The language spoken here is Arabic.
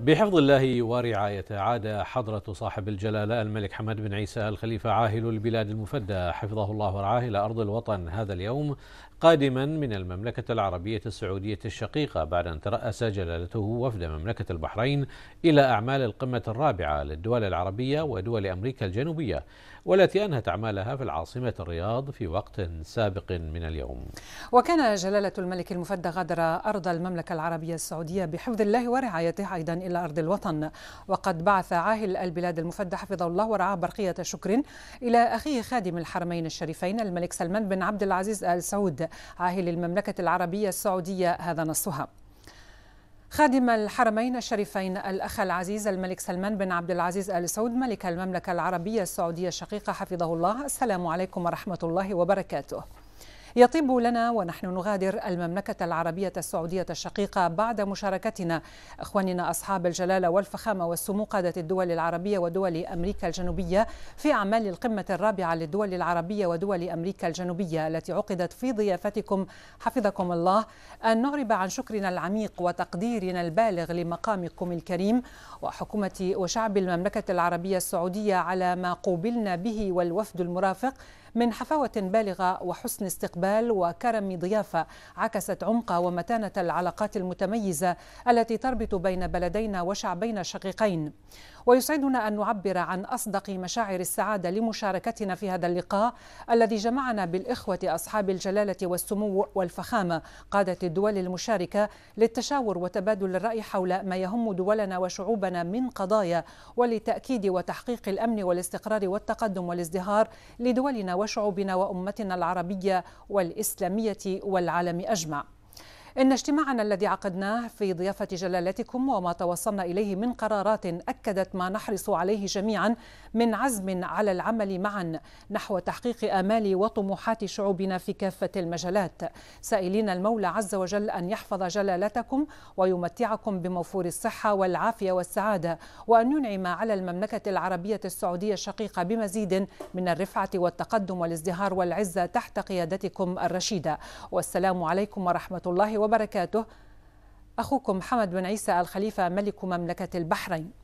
بحفظ الله ورعايته عاد حضرة صاحب الجلالة الملك حمد بن عيسى الخليفة عاهل البلاد المفدى حفظه الله ورعاه إلى أرض الوطن هذا اليوم قادما من المملكة العربية السعودية الشقيقة بعد أن ترأس جلالته وفد مملكة البحرين إلى أعمال القمة الرابعة للدول العربية ودول أمريكا الجنوبية والتي أنهت أعمالها في العاصمة الرياض في وقت سابق من اليوم وكان جلالة الملك المفدى غادر أرض المملكة العربية السعودية بحفظ الله ورعايته أيضا إلى أرض الوطن وقد بعث عاهل البلاد المفدى حفظه الله ورعاه برقية شكر إلى أخيه خادم الحرمين الشريفين الملك سلمان بن عبد العزيز آل سعود عاهل المملكة العربية السعودية هذا نصها خادم الحرمين الشريفين الأخ العزيز الملك سلمان بن عبد العزيز آل سعود ملك المملكة العربية السعودية الشقيقة حفظه الله السلام عليكم ورحمة الله وبركاته يطيب لنا ونحن نغادر المملكة العربية السعودية الشقيقة بعد مشاركتنا أخواننا أصحاب الجلالة والفخامة والسمو قادة الدول العربية ودول أمريكا الجنوبية في أعمال القمة الرابعة للدول العربية ودول أمريكا الجنوبية التي عقدت في ضيافتكم حفظكم الله أن نعرب عن شكرنا العميق وتقديرنا البالغ لمقامكم الكريم وحكومة وشعب المملكة العربية السعودية على ما قوبلنا به والوفد المرافق من حفاوة بالغة وحسن استقبال استقبال وكرم ضيافة عكست عمق ومتانة العلاقات المتميزة التي تربط بين بلدينا وشعبين شقيقين ويسعدنا أن نعبر عن أصدق مشاعر السعادة لمشاركتنا في هذا اللقاء الذي جمعنا بالإخوة أصحاب الجلالة والسمو والفخامة قادة الدول المشاركة للتشاور وتبادل الرأي حول ما يهم دولنا وشعوبنا من قضايا ولتأكيد وتحقيق الأمن والاستقرار والتقدم والازدهار لدولنا وشعوبنا وأمتنا العربية والإسلامية والعالم أجمع إن اجتماعنا الذي عقدناه في ضيافة جلالتكم وما توصلنا إليه من قرارات أكدت ما نحرص عليه جميعا من عزم على العمل معا نحو تحقيق آمال وطموحات شعوبنا في كافة المجالات سائلين المولى عز وجل أن يحفظ جلالتكم ويمتعكم بموفور الصحة والعافية والسعادة وأن ينعم على المملكة العربية السعودية الشقيقة بمزيد من الرفعة والتقدم والازدهار والعزة تحت قيادتكم الرشيدة والسلام عليكم ورحمة الله وبركاته أخوكم حمد بن عيسى الخليفة ملك مملكة البحرين